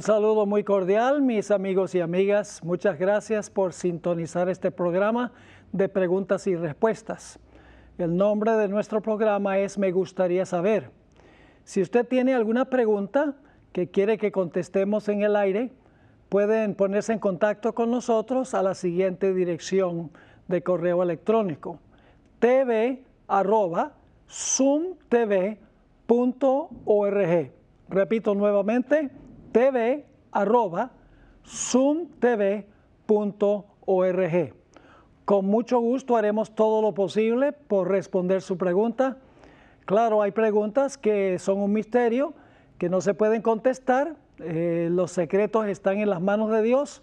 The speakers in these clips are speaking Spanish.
Un saludo muy cordial, mis amigos y amigas. Muchas gracias por sintonizar este programa de preguntas y respuestas. El nombre de nuestro programa es Me gustaría saber. Si usted tiene alguna pregunta que quiere que contestemos en el aire, pueden ponerse en contacto con nosotros a la siguiente dirección de correo electrónico: tv tv@zoomtv.org. Repito nuevamente: tv Con mucho gusto haremos todo lo posible por responder su pregunta. Claro, hay preguntas que son un misterio, que no se pueden contestar. Eh, los secretos están en las manos de Dios.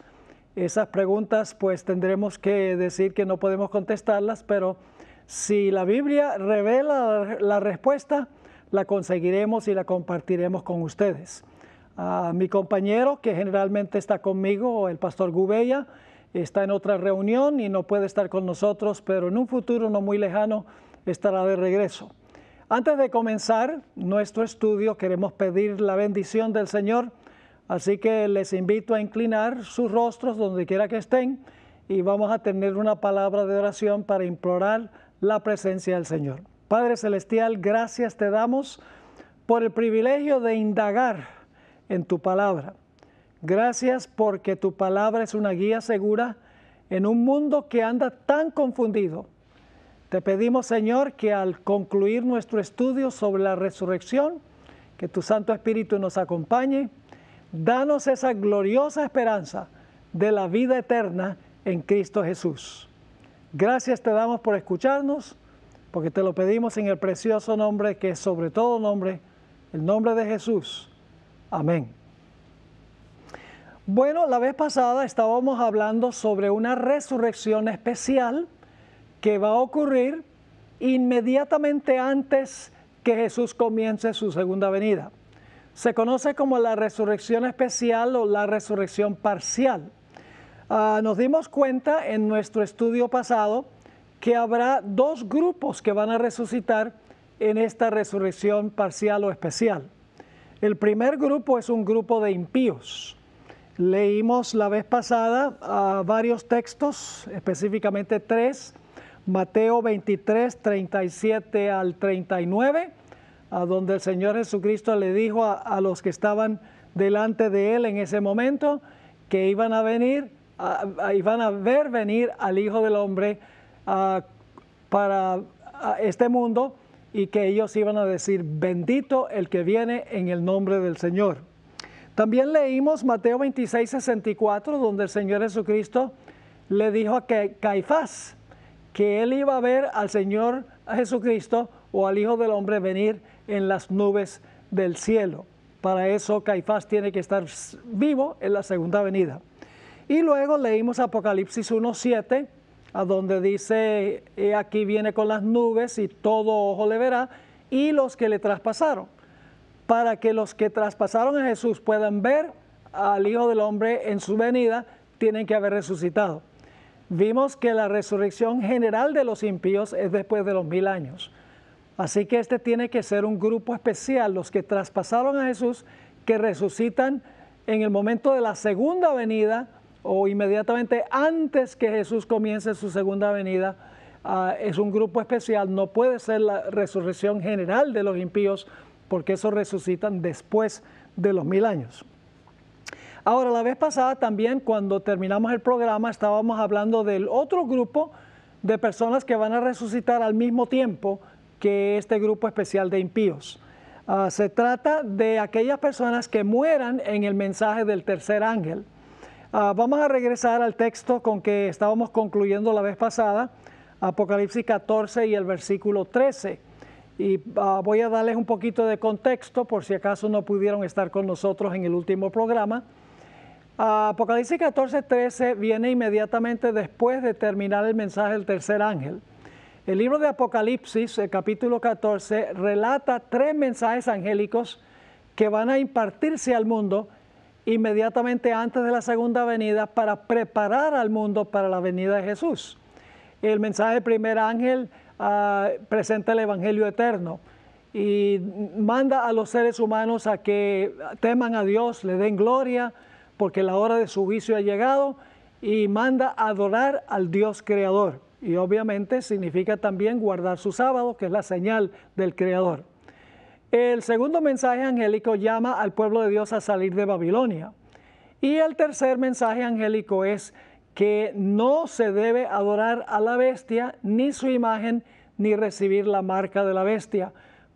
Esas preguntas pues tendremos que decir que no podemos contestarlas, pero si la Biblia revela la respuesta, la conseguiremos y la compartiremos con ustedes a mi compañero que generalmente está conmigo, el pastor Gubella, está en otra reunión y no puede estar con nosotros, pero en un futuro no muy lejano estará de regreso. Antes de comenzar nuestro estudio queremos pedir la bendición del Señor, así que les invito a inclinar sus rostros donde quiera que estén y vamos a tener una palabra de oración para implorar la presencia del Señor. Padre Celestial, gracias te damos por el privilegio de indagar en tu palabra. Gracias porque tu palabra es una guía segura en un mundo que anda tan confundido. Te pedimos, Señor, que al concluir nuestro estudio sobre la resurrección, que tu Santo Espíritu nos acompañe. Danos esa gloriosa esperanza de la vida eterna en Cristo Jesús. Gracias te damos por escucharnos, porque te lo pedimos en el precioso nombre que es sobre todo nombre, el nombre de Jesús. Amén. Bueno, la vez pasada estábamos hablando sobre una resurrección especial que va a ocurrir inmediatamente antes que Jesús comience su segunda venida. Se conoce como la resurrección especial o la resurrección parcial. Ah, nos dimos cuenta en nuestro estudio pasado que habrá dos grupos que van a resucitar en esta resurrección parcial o especial. El primer grupo es un grupo de impíos. Leímos la vez pasada ah, varios textos, específicamente tres, Mateo 23, 37 al 39, donde el Señor Jesucristo le dijo a, los que estaban delante de él en ese momento que iban a venir, iban a ver venir al Hijo del Hombre ah, para este mundo y que ellos iban a decir, bendito el que viene en el nombre del Señor. También leímos Mateo 26, 64, donde el Señor Jesucristo le dijo a Caifás que él iba a ver al Señor Jesucristo o al Hijo del Hombre venir en las nubes del cielo. Para eso Caifás tiene que estar vivo en la segunda venida. Y luego leímos Apocalipsis 7 a donde dice, aquí viene con las nubes y todo ojo le verá, y los que le traspasaron, para que los que traspasaron a Jesús puedan ver al Hijo del Hombre en su venida, tienen que haber resucitado. Vimos que la resurrección general de los impíos es después de los mil años. Así que este tiene que ser un grupo especial, los que traspasaron a Jesús, que resucitan en el momento de la segunda venida o inmediatamente antes que Jesús comience su segunda venida, ah, es un grupo especial, no puede ser la resurrección general de los impíos, porque esos resucitan después de los mil años. Ahora, la vez pasada también, cuando terminamos el programa, estábamos hablando del otro grupo de personas que van a resucitar al mismo tiempo que este grupo especial de impíos. Ah, se trata de aquellas personas que mueran en el mensaje del tercer ángel. Ah, vamos a regresar al texto con que estábamos concluyendo la vez pasada, Apocalipsis 14 y el versículo 13. Y ah, voy a darles un poquito de contexto por si acaso no pudieron estar con nosotros en el último programa. Ah, Apocalipsis 14, 13 viene inmediatamente después de terminar el mensaje del tercer ángel. El libro de Apocalipsis, el capítulo 14, relata tres mensajes angélicos que van a impartirse al mundo inmediatamente antes de la segunda venida para preparar al mundo para la venida de Jesús. El mensaje del primer ángel ah, presenta el Evangelio eterno y manda a los seres humanos a que teman a Dios, le den gloria, porque la hora de su juicio ha llegado, y manda adorar al Dios creador. Y obviamente significa también guardar su sábado, que es la señal del creador. El segundo mensaje angélico llama al pueblo de Dios a salir de Babilonia. Y el tercer mensaje angélico es que no se debe adorar a la bestia ni su imagen ni recibir la marca de la bestia,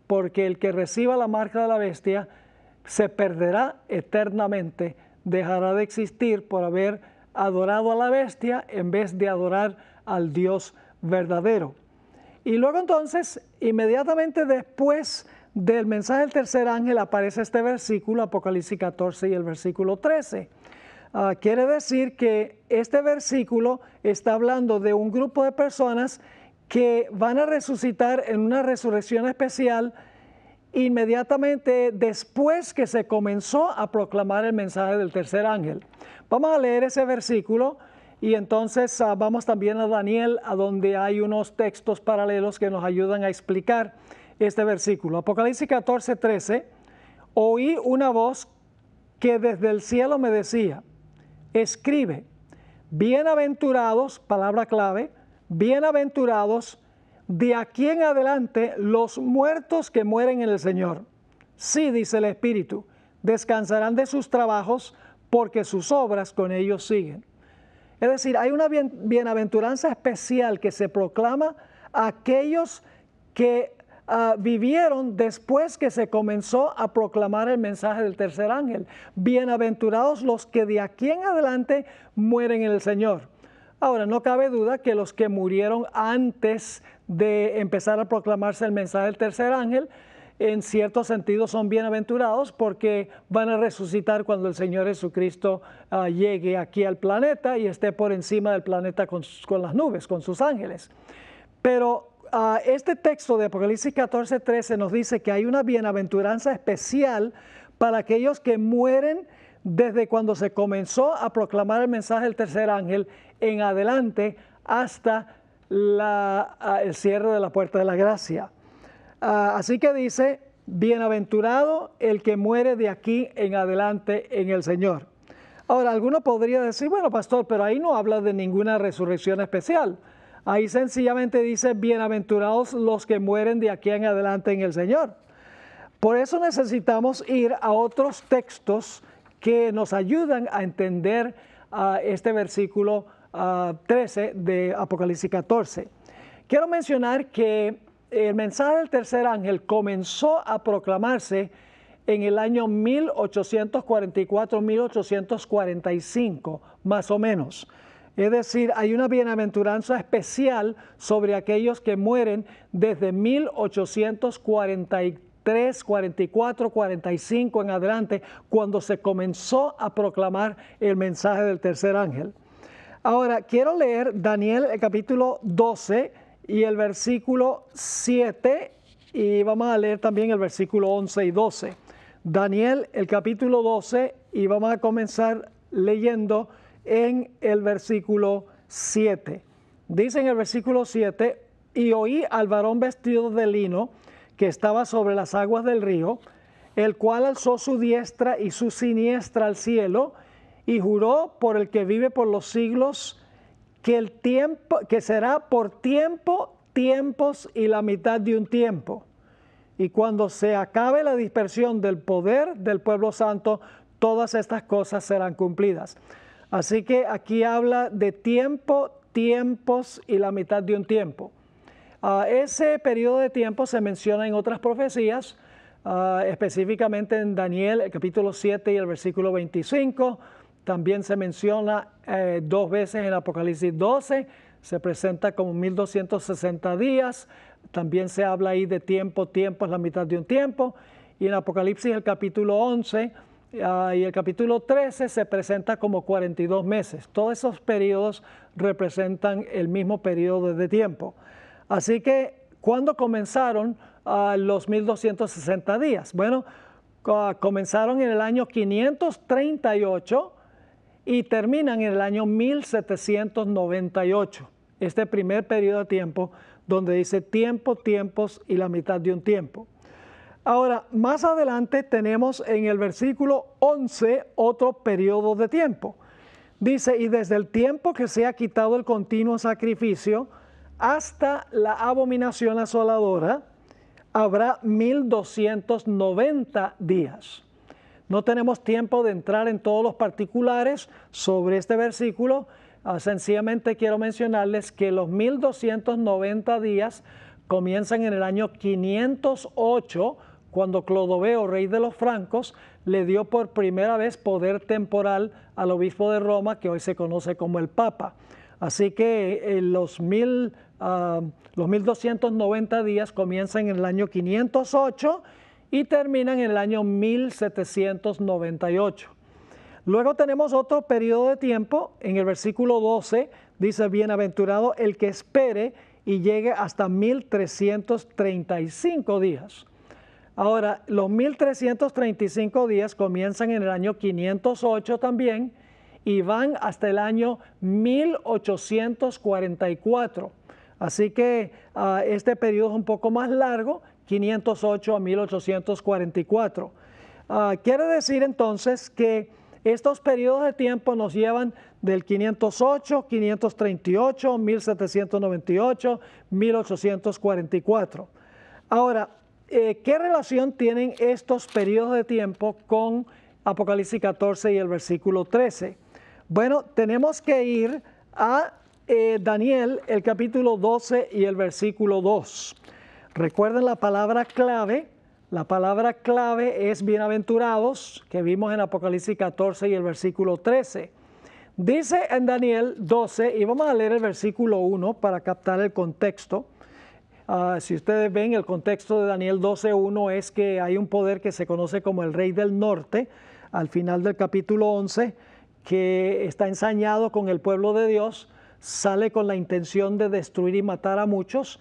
porque el que reciba la marca de la bestia se perderá eternamente, dejará de existir por haber adorado a la bestia en vez de adorar al Dios verdadero. Y luego entonces, inmediatamente después del mensaje del tercer ángel aparece este versículo, Apocalipsis 14 y el versículo 13. Ah, quiere decir que este versículo está hablando de un grupo de personas que van a resucitar en una resurrección especial inmediatamente después que se comenzó a proclamar el mensaje del tercer ángel. Vamos a leer ese versículo y entonces ah, vamos también a Daniel, a donde hay unos textos paralelos que nos ayudan a explicar este versículo. Apocalipsis 14, 13. Oí una voz que desde el cielo me decía, escribe, bienaventurados, palabra clave, bienaventurados de aquí en adelante los muertos que mueren en el Señor. Sí, dice el Espíritu, descansarán de sus trabajos porque sus obras con ellos siguen. Es decir, hay una bienaventuranza especial que se proclama a aquellos que Ah, vivieron después que se comenzó a proclamar el mensaje del tercer ángel. Bienaventurados los que de aquí en adelante mueren en el Señor. Ahora, no cabe duda que los que murieron antes de empezar a proclamarse el mensaje del tercer ángel, en cierto sentido son bienaventurados porque van a resucitar cuando el Señor Jesucristo ah, llegue aquí al planeta y esté por encima del planeta con, con las nubes, con sus ángeles. Pero Ah, este texto de Apocalipsis 14, 13 nos dice que hay una bienaventuranza especial para aquellos que mueren desde cuando se comenzó a proclamar el mensaje del tercer ángel en adelante hasta ah, el cierre de la puerta de la gracia. Ah, así que dice, bienaventurado el que muere de aquí en adelante en el Señor. Ahora, alguno podría decir, bueno, pastor, pero ahí no habla de ninguna resurrección especial. Ahí sencillamente dice, bienaventurados los que mueren de aquí en adelante en el Señor. Por eso necesitamos ir a otros textos que nos ayudan a entender ah, este versículo 13 ah, de Apocalipsis 14. Quiero mencionar que el mensaje del tercer ángel comenzó a proclamarse en el año 1844-1845, más o menos. Es decir, hay una bienaventuranza especial sobre aquellos que mueren desde 1843. 44, 45 en adelante, cuando se comenzó a proclamar el mensaje del tercer ángel. Ahora, quiero leer Daniel el capítulo 12 y el versículo 7 y vamos a leer también el versículo 11 y 12. Daniel el capítulo 12 y vamos a comenzar leyendo en el versículo 7. Dice en el versículo 7, y oí al varón vestido de lino que estaba sobre las aguas del río, el cual alzó su diestra y su siniestra al cielo, y juró por el que vive por los siglos, que el tiempo, que será por tiempo, tiempos y la mitad de un tiempo. Y cuando se acabe la dispersión del poder del pueblo santo, todas estas cosas serán cumplidas. Así que aquí habla de tiempo, tiempos y la mitad de un tiempo. Ah, ese periodo de tiempo se menciona en otras profecías, ah, específicamente en Daniel, el capítulo 7 y el versículo 25. También se menciona eh, dos veces en Apocalipsis 12, se presenta como 1260 días. También se habla ahí de tiempo, tiempo es la mitad de un tiempo. Y en Apocalipsis, el capítulo 11, Ah, y el capítulo 13 se presenta como 42 meses. Todos esos periodos representan el mismo periodo de tiempo. Así que, ¿cuándo comenzaron ah, los 1260 días? Bueno, comenzaron en el año 538 y terminan en el año 1798. Este primer periodo de tiempo donde dice tiempo, tiempos y la mitad de un tiempo. Ahora, más adelante tenemos en el versículo 11 otro periodo de tiempo. Dice, y desde el tiempo que se ha quitado el continuo sacrificio hasta la abominación asoladora, habrá 1290 días. No tenemos tiempo de entrar en todos los particulares sobre este versículo. Ah, sencillamente quiero mencionarles que los 1290 días comienzan en el año 508 cuando Clodoveo, rey de los francos, le dio por primera vez poder temporal al obispo de Roma, que hoy se conoce como el Papa. Así que eh, los, mil, ah, los 1290 días comienzan en el año 508 y terminan en el año 1798. Luego tenemos otro periodo de tiempo, en el versículo 12 dice, bienaventurado el que espere y llegue hasta 1335 días. Ahora, los 1335 días comienzan en el año 508 también y van hasta el año 1844. Así que ah, este periodo es un poco más largo, 508 a 1844. Ah, quiere decir entonces que estos periodos de tiempo nos llevan del 508, 538, 1798, 1844. Ahora, eh, ¿Qué relación tienen estos periodos de tiempo con Apocalipsis 14 y el versículo 13? Bueno, tenemos que ir a eh, Daniel, el capítulo 12 y el versículo 2. Recuerden la palabra clave. La palabra clave es bienaventurados, que vimos en Apocalipsis 14 y el versículo 13. Dice en Daniel 12, y vamos a leer el versículo 1 para captar el contexto. Ah, si ustedes ven, el contexto de Daniel 12.1 es que hay un poder que se conoce como el Rey del Norte, al final del capítulo 11, que está ensañado con el pueblo de Dios, sale con la intención de destruir y matar a muchos,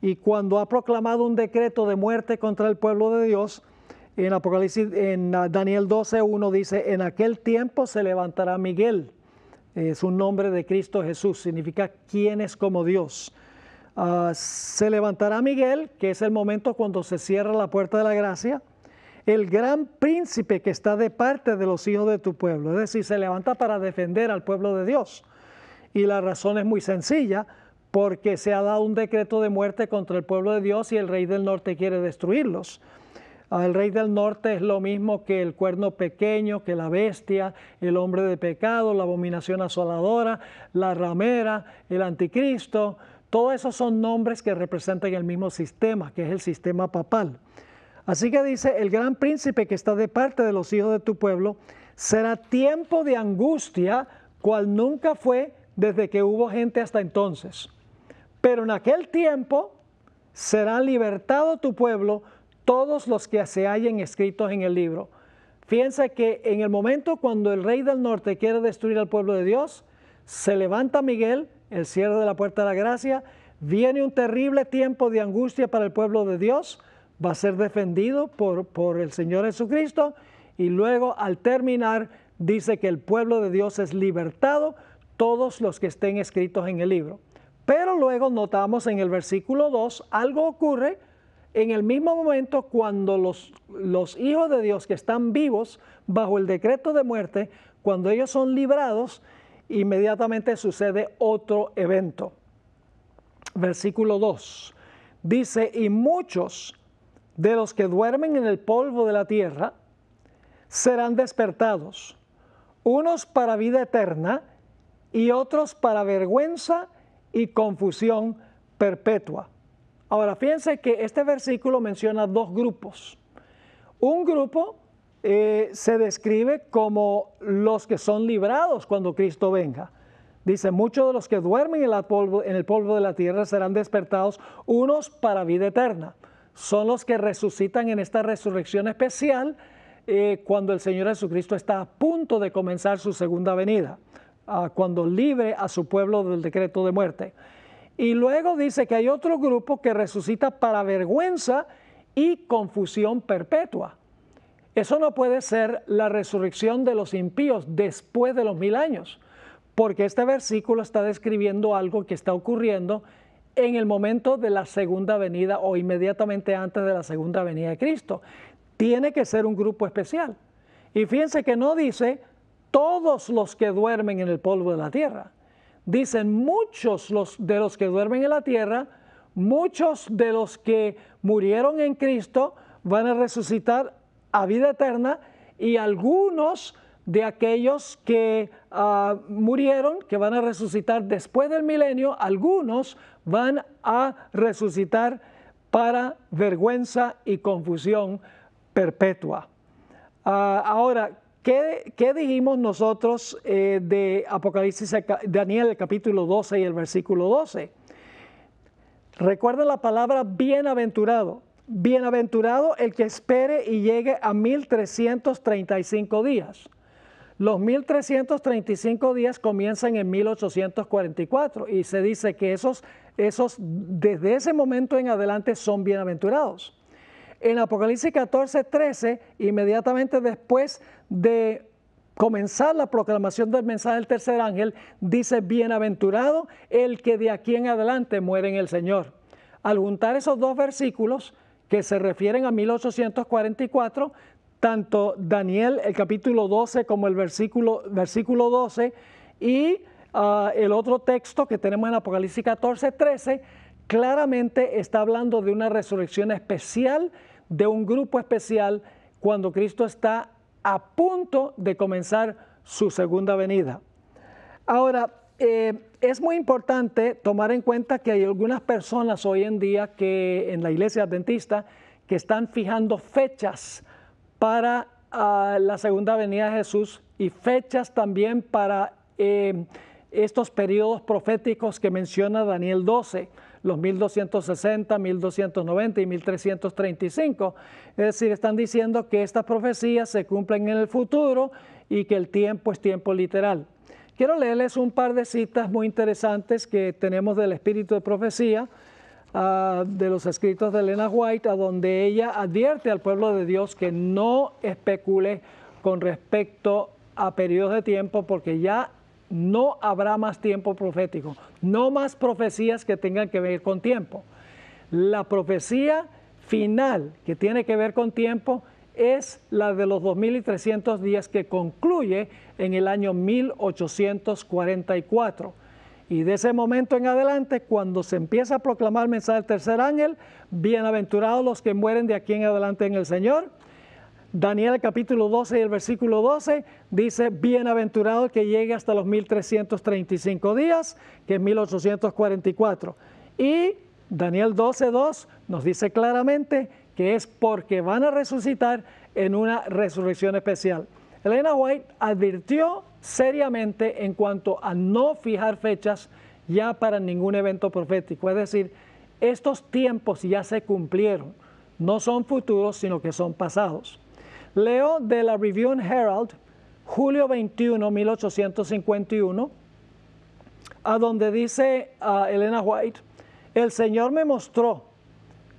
y cuando ha proclamado un decreto de muerte contra el pueblo de Dios, en Apocalipsis, en ah, Daniel 12.1 dice, en aquel tiempo se levantará Miguel, es eh, un nombre de Cristo Jesús, significa quién es como Dios Ah, se levantará Miguel, que es el momento cuando se cierra la puerta de la gracia, el gran príncipe que está de parte de los hijos de tu pueblo. Es decir, se levanta para defender al pueblo de Dios. Y la razón es muy sencilla, porque se ha dado un decreto de muerte contra el pueblo de Dios y el rey del norte quiere destruirlos. Ah, el rey del norte es lo mismo que el cuerno pequeño, que la bestia, el hombre de pecado, la abominación asoladora, la ramera, el anticristo, todos esos son nombres que representan el mismo sistema, que es el sistema papal. Así que dice, el gran príncipe que está de parte de los hijos de tu pueblo, será tiempo de angustia cual nunca fue desde que hubo gente hasta entonces. Pero en aquel tiempo será libertado tu pueblo todos los que se hallen escritos en el libro. Fíjense que en el momento cuando el rey del norte quiere destruir al pueblo de Dios, se levanta Miguel el cierre de la puerta de la gracia. Viene un terrible tiempo de angustia para el pueblo de Dios. Va a ser defendido por, el Señor Jesucristo. Y luego al terminar dice que el pueblo de Dios es libertado, todos los que estén escritos en el libro. Pero luego notamos en el versículo 2, algo ocurre en el mismo momento cuando los, los hijos de Dios que están vivos bajo el decreto de muerte, cuando ellos son librados, inmediatamente sucede otro evento. Versículo 2. Dice, y muchos de los que duermen en el polvo de la tierra serán despertados, unos para vida eterna y otros para vergüenza y confusión perpetua. Ahora, fíjense que este versículo menciona dos grupos. Un grupo eh, se describe como los que son librados cuando Cristo venga. Dice, muchos de los que duermen en, el polvo de la tierra serán despertados, unos para vida eterna. Son los que resucitan en esta resurrección especial eh, cuando el Señor Jesucristo está a punto de comenzar su segunda venida, cuando libre a su pueblo del decreto de muerte. Y luego dice que hay otro grupo que resucita para vergüenza y confusión perpetua. Eso no puede ser la resurrección de los impíos después de los mil años, porque este versículo está describiendo algo que está ocurriendo en el momento de la segunda venida o inmediatamente antes de la segunda venida de Cristo. Tiene que ser un grupo especial. Y fíjense que no dice todos los que duermen en el polvo de la tierra. Dicen muchos los, de los que duermen en la tierra, muchos de los que murieron en Cristo van a resucitar a vida eterna y algunos de aquellos que ah, murieron, que van a resucitar después del milenio, algunos van a resucitar para vergüenza y confusión perpetua. Ah, ahora, ¿qué, dijimos nosotros eh, de Apocalipsis, Daniel el capítulo 12 y el versículo 12? Recuerda la palabra bienaventurado. Bienaventurado el que espere y llegue a 1335 días. Los 1335 días comienzan en 1844 y se dice que esos, esos desde ese momento en adelante son bienaventurados. En Apocalipsis 14, 13, inmediatamente después de comenzar la proclamación del mensaje del tercer ángel, dice, bienaventurado el que de aquí en adelante muere en el Señor. Al juntar esos dos versículos, que se refieren a 1844, tanto Daniel el capítulo 12 como el versículo, versículo 12 y ah, el otro texto que tenemos en Apocalipsis 14, 13, claramente está hablando de una resurrección especial, de un grupo especial, cuando Cristo está a punto de comenzar su segunda venida. Ahora, eh, es muy importante tomar en cuenta que hay algunas personas hoy en día que en la iglesia adventista que están fijando fechas para ah, la segunda venida de Jesús y fechas también para eh, estos periodos proféticos que menciona Daniel 12 los 1260, 1290 y 1335. Es decir, están diciendo que estas profecías se cumplen en el futuro y que el tiempo es tiempo literal. Quiero leerles un par de citas muy interesantes que tenemos del Espíritu de Profecía, ah, de los escritos de Elena White, a donde ella advierte al pueblo de Dios que no especule con respecto a periodos de tiempo, porque ya no habrá más tiempo profético, no más profecías que tengan que ver con tiempo. La profecía final que tiene que ver con tiempo es la de los 2.300 días que concluye en el año 1844. Y de ese momento en adelante, cuando se empieza a proclamar mensaje del tercer ángel, bienaventurados los que mueren de aquí en adelante en el Señor. Daniel capítulo 12 y el versículo 12 dice, bienaventurado que llegue hasta los 1335 días, que es 1844. Y Daniel 12, 2 nos dice claramente, que es porque van a resucitar en una resurrección especial. Elena White advirtió seriamente en cuanto a no fijar fechas ya para ningún evento profético. Es decir, estos tiempos ya se cumplieron, no son futuros, sino que son pasados. Leo de la Review and Herald, julio 21, 1851, a donde dice ah, Elena White, el Señor me mostró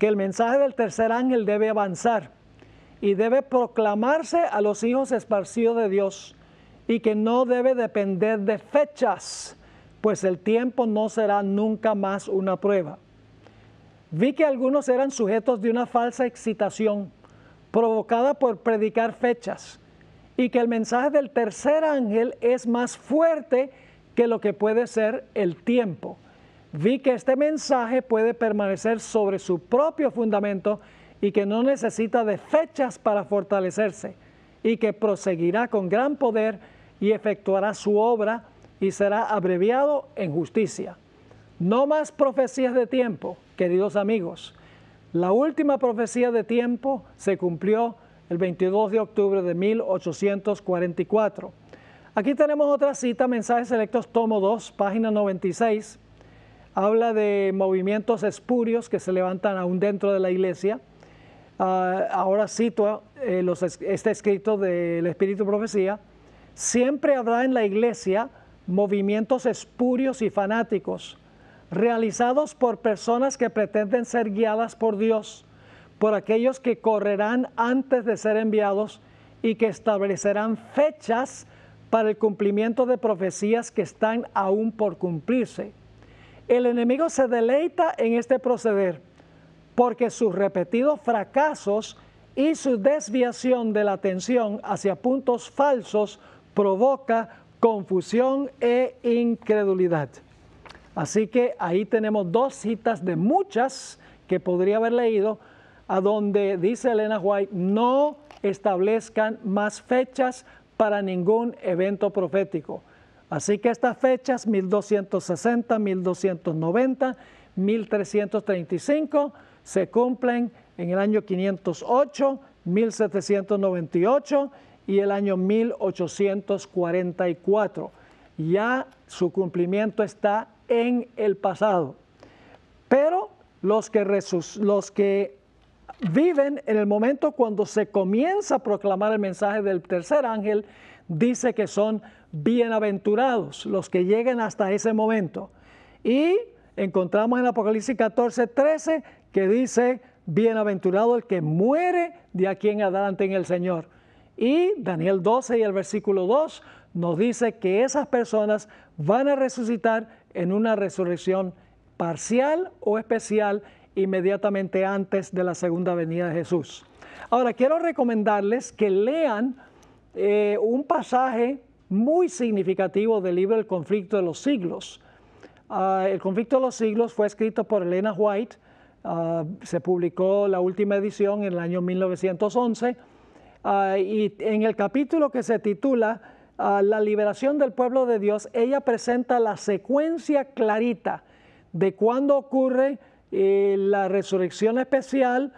que el mensaje del tercer ángel debe avanzar y debe proclamarse a los hijos esparcidos de Dios y que no debe depender de fechas, pues el tiempo no será nunca más una prueba. Vi que algunos eran sujetos de una falsa excitación provocada por predicar fechas y que el mensaje del tercer ángel es más fuerte que lo que puede ser el tiempo vi que este mensaje puede permanecer sobre su propio fundamento y que no necesita de fechas para fortalecerse y que proseguirá con gran poder y efectuará su obra y será abreviado en justicia. No más profecías de tiempo, queridos amigos. La última profecía de tiempo se cumplió el 22 de octubre de 1844. Aquí tenemos otra cita, Mensajes Selectos, tomo 2, página 96 habla de movimientos espurios que se levantan aún dentro de la iglesia. Ah, ahora cito eh, los, este escrito del Espíritu Profecía, siempre habrá en la iglesia movimientos espurios y fanáticos, realizados por personas que pretenden ser guiadas por Dios, por aquellos que correrán antes de ser enviados y que establecerán fechas para el cumplimiento de profecías que están aún por cumplirse el enemigo se deleita en este proceder porque sus repetidos fracasos y su desviación de la atención hacia puntos falsos provoca confusión e incredulidad. Así que ahí tenemos dos citas de muchas que podría haber leído, a donde dice Elena White, no establezcan más fechas para ningún evento profético. Así que estas fechas, 1260, 1290, 1335, se cumplen en el año 508, 1798 y el año 1844. Ya su cumplimiento está en el pasado. Pero los que, los que viven en el momento cuando se comienza a proclamar el mensaje del tercer ángel, dice que son bienaventurados los que lleguen hasta ese momento. Y encontramos en Apocalipsis 14, 13 que dice, bienaventurado el que muere de aquí en adelante en el Señor. Y Daniel 12 y el versículo 2 nos dice que esas personas van a resucitar en una resurrección parcial o especial inmediatamente antes de la segunda venida de Jesús. Ahora, quiero recomendarles que lean eh, un pasaje muy significativo del libro El conflicto de los siglos. Ah, el conflicto de los siglos fue escrito por Elena White, ah, se publicó la última edición en el año 1911 ah, y en el capítulo que se titula La liberación del pueblo de Dios, ella presenta la secuencia clarita de cuándo ocurre eh, la resurrección especial,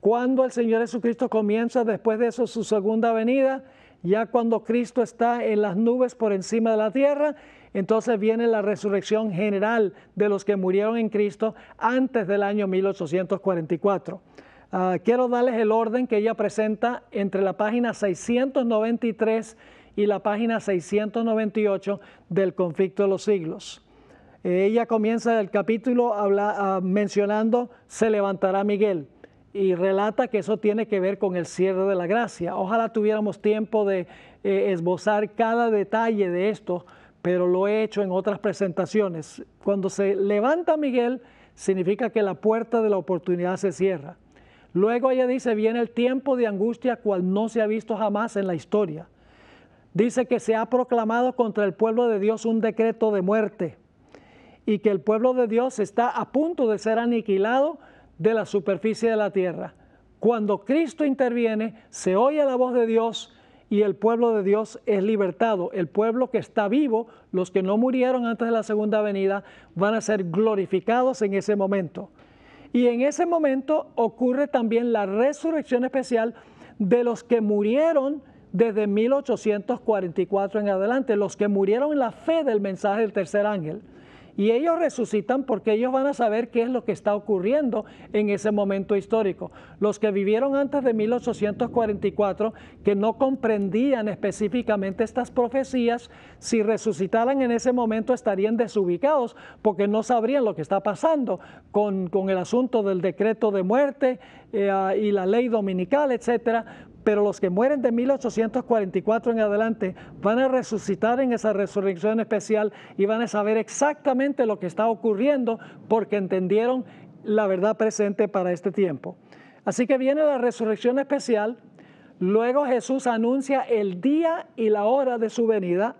...cuándo el Señor Jesucristo comienza después de eso su segunda venida ya cuando Cristo está en las nubes por encima de la tierra, entonces viene la resurrección general de los que murieron en Cristo antes del año 1844. Ah, quiero darles el orden que ella presenta entre la página 693 y la página 698 del conflicto de los siglos. Eh, ella comienza el capítulo ah, mencionando, se levantará Miguel y relata que eso tiene que ver con el cierre de la gracia. Ojalá tuviéramos tiempo de eh, esbozar cada detalle de esto, pero lo he hecho en otras presentaciones. Cuando se levanta Miguel, significa que la puerta de la oportunidad se cierra. Luego ella dice, viene el tiempo de angustia cual no se ha visto jamás en la historia. Dice que se ha proclamado contra el pueblo de Dios un decreto de muerte y que el pueblo de Dios está a punto de ser aniquilado de la superficie de la tierra. Cuando Cristo interviene, se oye la voz de Dios y el pueblo de Dios es libertado. El pueblo que está vivo, los que no murieron antes de la segunda venida, van a ser glorificados en ese momento. Y en ese momento ocurre también la resurrección especial de los que murieron desde 1844 en adelante, los que murieron en la fe del mensaje del tercer ángel. Y ellos resucitan porque ellos van a saber qué es lo que está ocurriendo en ese momento histórico. Los que vivieron antes de 1844, que no comprendían específicamente estas profecías, si resucitaran en ese momento estarían desubicados porque no sabrían lo que está pasando con, el asunto del decreto de muerte eh, y la ley dominical, etcétera, pero los que mueren de 1844 en adelante van a resucitar en esa resurrección especial y van a saber exactamente lo que está ocurriendo porque entendieron la verdad presente para este tiempo. Así que viene la resurrección especial, luego Jesús anuncia el día y la hora de su venida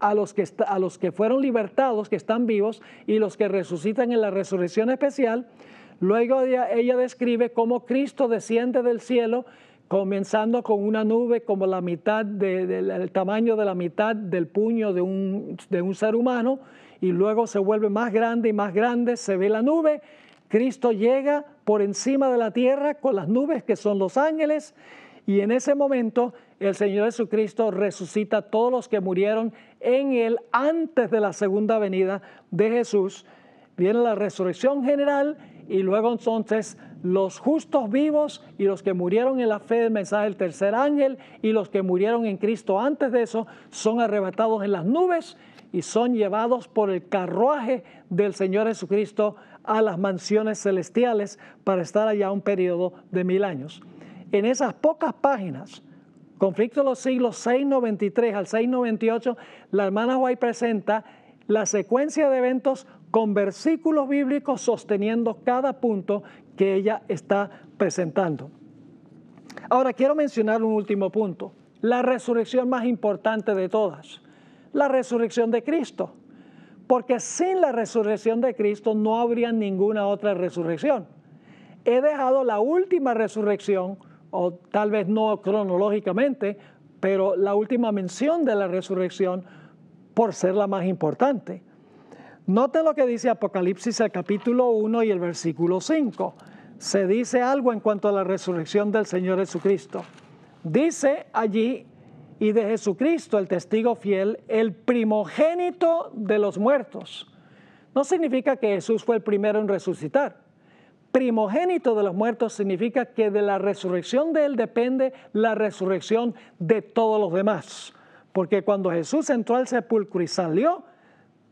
a los, que a los que fueron libertados, que están vivos, y los que resucitan en la resurrección especial. Luego ella, ella describe cómo Cristo desciende del cielo comenzando con una nube como la mitad del tamaño de la mitad del puño de un, de un ser humano, y luego se vuelve más grande y más grande, se ve la nube, Cristo llega por encima de la tierra con las nubes que son los ángeles, y en ese momento el Señor Jesucristo resucita a todos los que murieron en él antes de la segunda venida de Jesús. Viene la resurrección general y luego entonces los justos vivos y los que murieron en la fe del mensaje del tercer ángel y los que murieron en Cristo antes de eso son arrebatados en las nubes y son llevados por el carruaje del Señor Jesucristo a las mansiones celestiales para estar allá un periodo de mil años. En esas pocas páginas, conflicto de los siglos 693 al 698, la hermana White presenta la secuencia de eventos con versículos bíblicos sosteniendo cada punto que ella está presentando. Ahora quiero mencionar un último punto, la resurrección más importante de todas, la resurrección de Cristo, porque sin la resurrección de Cristo no habría ninguna otra resurrección. He dejado la última resurrección, o tal vez no cronológicamente, pero la última mención de la resurrección por ser la más importante. Note lo que dice Apocalipsis el capítulo 1 y el versículo 5. Se dice algo en cuanto a la resurrección del Señor Jesucristo. Dice allí, y de Jesucristo el testigo fiel, el primogénito de los muertos. No significa que Jesús fue el primero en resucitar. Primogénito de los muertos significa que de la resurrección de él depende la resurrección de todos los demás. Porque cuando Jesús entró al sepulcro y salió,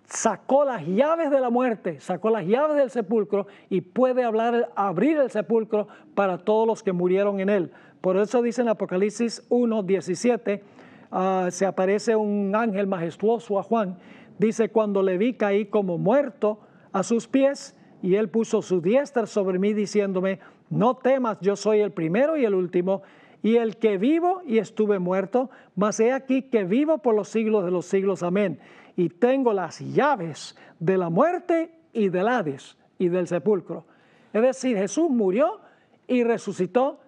sacó las llaves de la muerte, sacó las llaves del sepulcro y puede hablar, abrir el sepulcro para todos los que murieron en él. Por eso dice en Apocalipsis 1, 17, ah, se aparece un ángel majestuoso a Juan. Dice, cuando le vi caí como muerto a sus pies y él puso su diestra sobre mí diciéndome, no temas, yo soy el primero y el último y el que vivo y estuve muerto, mas he aquí que vivo por los siglos de los siglos. Amén y tengo las llaves de la muerte y del Hades y del sepulcro. Es decir, Jesús murió y resucitó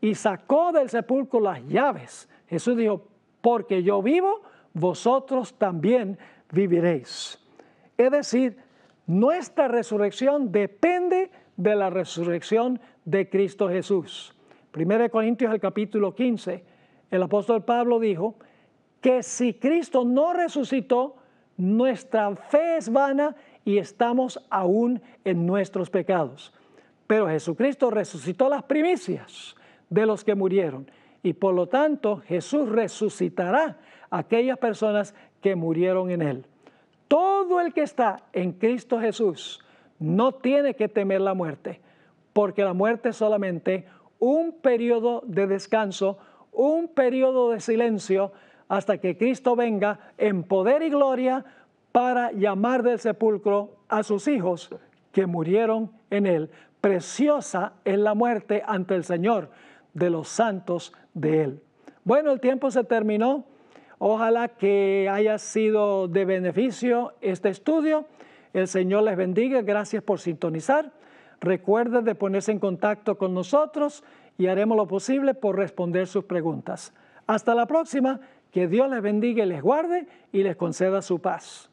y sacó del sepulcro las llaves. Jesús dijo, porque yo vivo, vosotros también viviréis. Es decir, nuestra resurrección depende de la resurrección de Cristo Jesús. de Corintios el capítulo 15, el apóstol Pablo dijo, que si Cristo no resucitó, nuestra fe es vana y estamos aún en nuestros pecados. Pero Jesucristo resucitó las primicias de los que murieron y por lo tanto Jesús resucitará a aquellas personas que murieron en él. Todo el que está en Cristo Jesús no tiene que temer la muerte, porque la muerte es solamente un periodo de descanso, un periodo de silencio hasta que Cristo venga en poder y gloria para llamar del sepulcro a sus hijos que murieron en él. Preciosa es la muerte ante el Señor de los santos de él. Bueno, el tiempo se terminó. Ojalá que haya sido de beneficio este estudio. El Señor les bendiga. Gracias por sintonizar. Recuerden de ponerse en contacto con nosotros y haremos lo posible por responder sus preguntas. Hasta la próxima que Dios les bendiga y les guarde y les conceda su paz.